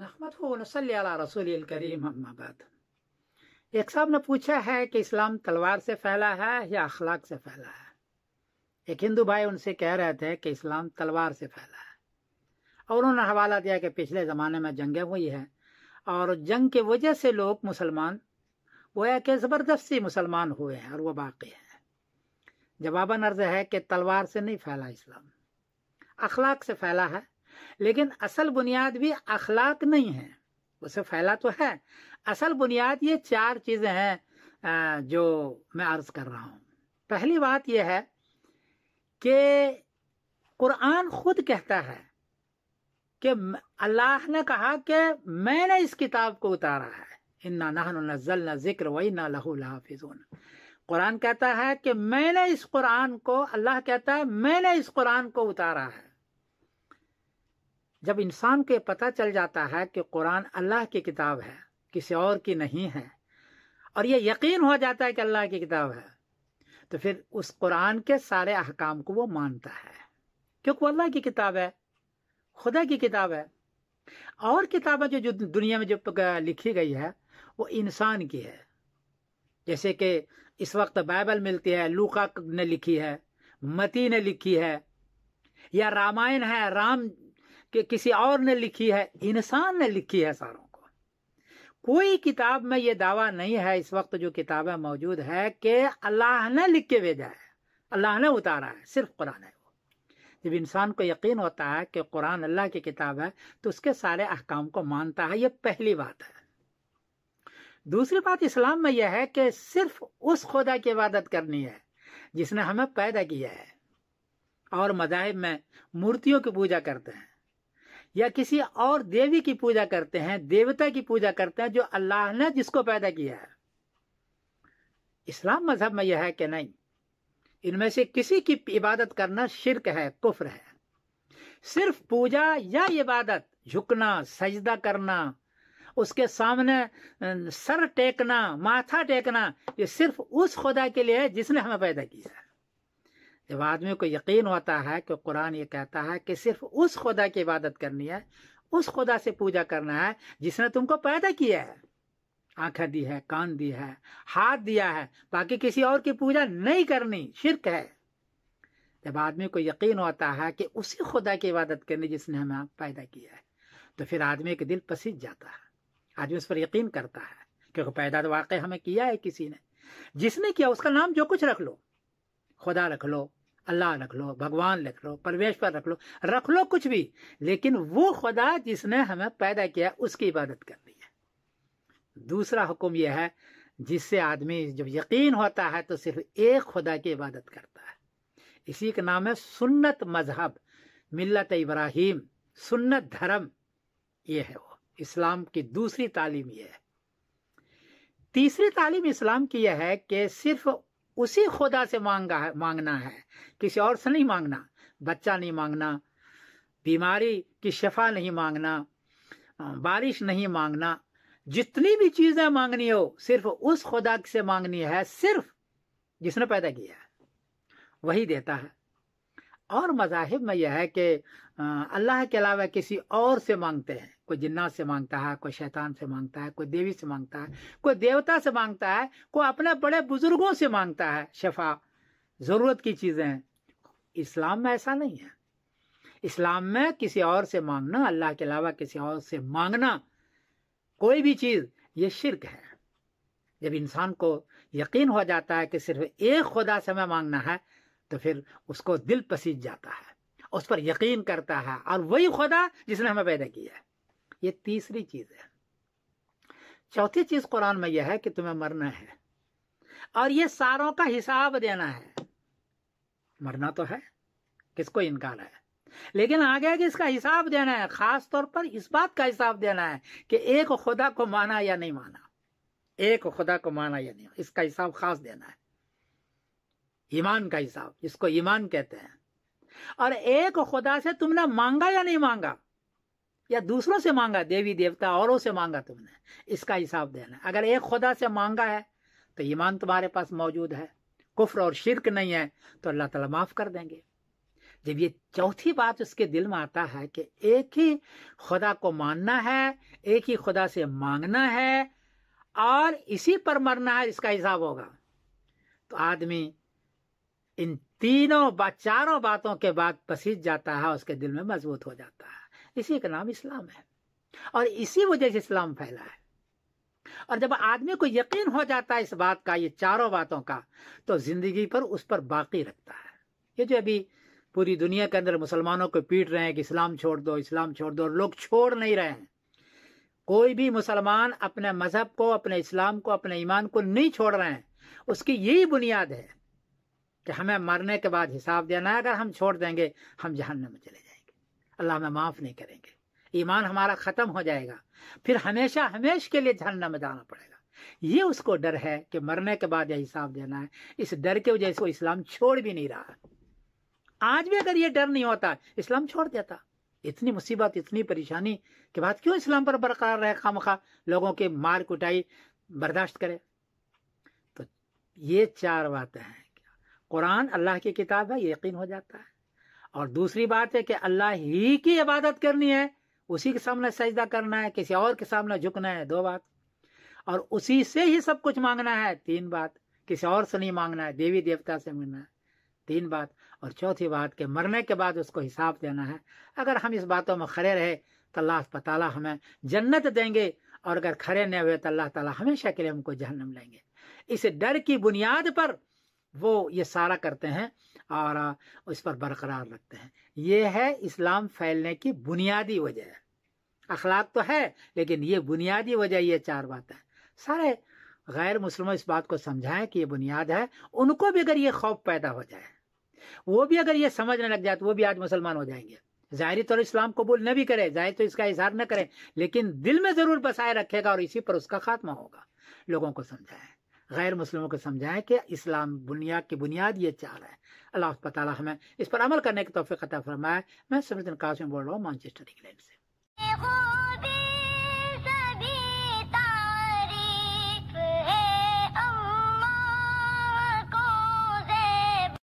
नहमद एक साहब ने पूछा है कि इस्लाम तलवार से फैला है या अखलाक से फैला है एक हिंदू भाई उनसे कह रहे थे कि इस्लाम तलवार से फैला है और उन्होंने हवाला दिया कि पिछले ज़माने में जंगें हुई हैं और जंग के वजह से लोग मुसलमान है कि ज़बरदस्ती मुसलमान हुए हैं और वह बाकी है जवाबन अर्ज है कि तलवार से नहीं फैला इस्लाम अखलाक से फैला है लेकिन असल बुनियाद भी अखलाक नहीं है उसे फैला तो है असल बुनियाद ये चार चीज़ें हैं जो मैं अर्ज कर रहा हूं पहली बात यह है कि कुरान खुद कहता है कि अल्लाह ने कहा कि मैंने इस किताब को उतारा है इन्ना नहन जिक्र वही ना लहू कुरान कहता है कि मैंने इस कुरान को अल्लाह कहता है मैंने इस कुरान को उतारा है जब इंसान को पता चल जाता है कि कुरान अल्लाह की किताब है किसी और की नहीं है और ये यकीन हो जाता है कि अल्लाह की किताब है तो फिर उस कुरान के सारे अहकाम को वो मानता है क्योंकि अल्लाह की किताब है खुदा की किताब है और किताबें जो जो दुनिया में जो लिखी गई है वो इंसान की है जैसे कि इस वक्त बाइबल मिलती है लूका ने लिखी है मती ने लिखी है या रामायण है राम कि किसी और ने लिखी है इंसान ने लिखी है सारों को कोई किताब में ये दावा नहीं है इस वक्त जो किताबें मौजूद है कि अल्लाह ने लिख के भेजा है अल्लाह ने उतारा है सिर्फ कुरान है वो जब इंसान को यकीन होता है कि कुरान अल्लाह की किताब है तो उसके सारे अहकाम को मानता है ये पहली बात है दूसरी बात इस्लाम में यह है कि सिर्फ उस खुदा की इबादत करनी है जिसने हमें पैदा किया है और मजाहब में मूर्तियों की पूजा करते हैं या किसी और देवी की पूजा करते हैं देवता की पूजा करते हैं जो अल्लाह ने जिसको पैदा किया है इस्लाम मजहब में यह है कि नहीं इनमें से किसी की इबादत करना शिरक है कुफ्र है सिर्फ पूजा या इबादत झुकना सजदा करना उसके सामने सर टेकना माथा टेकना ये सिर्फ उस खुदा के लिए है जिसने हमें पैदा किया है जब आदमी को यकीन होता है कि कुरान ये कहता है कि सिर्फ उस खुदा की इबादत करनी है उस खुदा से पूजा करना है जिसने तुमको पैदा किया है आंखें दी है कान दी है हाथ दिया है बाकी किसी और की पूजा नहीं करनी शिरक है जब आदमी को यकीन होता है कि उसी खुदा की इबादत करनी जिसने हमें पैदा किया है तो फिर आदमी के दिल पसीज जाता है आदमी उस पर यकीन करता है क्योंकि पैदा तो वाकई हमें किया है किसी ने जिसने किया उसका नाम जो कुछ रख लो खुदा रख लो अल्लाह रख लो भगवान रख लो पर रख लो रख लो कुछ भी लेकिन वो खुदा जिसने हमें पैदा किया उसकी इबादत करनी है दूसरा हुक्म यह है जिससे आदमी जब यकीन होता है तो सिर्फ एक खुदा की इबादत करता है इसी का नाम है सुन्नत मजहब मिलत इब्राहिम सुन्नत धर्म ये है वो इस्लाम की दूसरी तालीम यह है तीसरी तालीम इस्लाम की यह है कि सिर्फ उसी खुदा से मांगा है मांगना है किसी और से नहीं मांगना बच्चा नहीं मांगना बीमारी की शफा नहीं मांगना बारिश नहीं मांगना जितनी भी चीजें मांगनी हो सिर्फ उस खुदा से मांगनी है सिर्फ जिसने पैदा किया है वही देता है और मजाहिब में यह है कि अल्लाह के अलावा किसी और से मांगते हैं कोई जिन्ना से मांगता है कोई शैतान से मांगता है कोई देवी से मांगता है कोई देवता से मांगता है कोई अपने बड़े बुजुर्गों से मांगता है शफा ज़रूरत की चीज़ें इस्लाम में ऐसा नहीं है इस्लाम में किसी और से मांगना अल्लाह के अलावा किसी और से मांगना कोई भी चीज़ ये शिरक है जब इंसान को यकीन हो जाता है कि सिर्फ एक खुदा से मैं मांगना है तो फिर उसको दिल पसीज जाता है उस पर यकीन करता है और वही खुदा जिसने हमें पैदा किया है ये तीसरी चीज है चौथी चीज कुरान में यह है कि तुम्हें मरना है और ये सारों का हिसाब देना है मरना तो है किसको इनकार है लेकिन आगे कि इसका हिसाब देना है खास तौर पर इस बात का हिसाब देना है कि एक खुदा को माना या नहीं माना एक खुदा को माना या नहीं इसका हिसाब खास देना है ईमान का हिसाब इसको ईमान कहते हैं और एक खुदा से तुमने मांगा या नहीं मांगा या दूसरों से मांगा देवी देवता औरों से मांगा तुमने इसका हिसाब देना अगर एक खुदा से मांगा है तो ईमान तुम्हारे पास मौजूद है कुफ्र और शिरक नहीं है तो अल्लाह ताला माफ कर देंगे जब ये चौथी बात उसके दिल में आता है कि एक ही खुदा को मानना है एक ही खुदा से मांगना है और इसी पर मरना है इसका हिसाब होगा तो आदमी इन तीनों बात चारों बातों के बाद पसीज जाता है उसके दिल में मजबूत हो जाता है इसी का नाम इस्लाम है और इसी वजह से इस्लाम फैला है और जब आदमी को यकीन हो जाता है इस बात का ये चारों बातों का तो जिंदगी पर उस पर बाकी रखता है ये जो अभी पूरी दुनिया के अंदर मुसलमानों को पीट रहे हैं कि इस्लाम छोड़ दो इस्लाम छोड़ दो लोग छोड़ नहीं रहे हैं कोई भी मुसलमान अपने मजहब को अपने इस्लाम को अपने ईमान को नहीं छोड़ रहे हैं उसकी यही बुनियाद है कि हमें मरने के बाद हिसाब देना है अगर हम छोड़ देंगे हम जहन्नम में चले जाएंगे अल्लाह हमें माफ़ नहीं करेंगे ईमान हमारा ख़त्म हो जाएगा फिर हमेशा हमेश के लिए जहन्नम में जाना पड़ेगा ये उसको डर है कि मरने के बाद यह हिसाब देना है इस डर के वजह से इस्लाम छोड़ भी नहीं रहा आज भी अगर ये डर नहीं होता इस्लाम छोड़ देता इतनी मुसीबत इतनी परेशानी के बाद क्यों इस्लाम पर बरकरार रहे खाम खा लोगों की मार कुटाई बर्दाश्त करे तो ये चार बातें हैं कुरान अल्लाह की किताब है यकीन हो जाता है और दूसरी बात है कि अल्लाह ही की इबादत करनी है उसी के सामने सजदा करना है किसी और के सामने झुकना है दो बात और उसी से ही सब कुछ मांगना है तीन बात किसी और से नहीं मांगना है देवी देवता से मांगना है तीन बात और चौथी बात के मरने के बाद उसको हिसाब देना है अगर हम इस बातों में खड़े रहे तो अल्लाह ताला हमें जन्नत देंगे और अगर खड़े नहीं हुए तो अल्लाह ताला हमेशा के लिए हमको जहन्नम लेंगे इस डर की बुनियाद पर वो ये सारा करते हैं और उस पर बरकरार रखते हैं ये है इस्लाम फैलने की बुनियादी वजह अखलाक तो है लेकिन ये बुनियादी वजह ये चार बातें सारे गैर मुस्लिम इस बात को समझाएं कि ये बुनियाद है उनको भी अगर ये खौफ पैदा हो जाए वो भी अगर ये समझने लग जाए तो वो भी आज मुसलमान हो जाएंगे ज़ाहरी तौर इस्लाम कबूल न भी करे जाहिर तो इसका इजहार न करें लेकिन दिल में ज़रूर बसाए रखेगा और इसी पर उसका खात्मा होगा लोगों को समझाएं गैर मुस्लिमों को समझाएं कि इस्लाम बुनिया की बुनियाद ये चार है अल्लाह ताला हमें इस पर अमल करने की तोफ़ी अता फरमाए मैं समझन बोल रहा हूँ मानचेस्टर इंग्लैंड से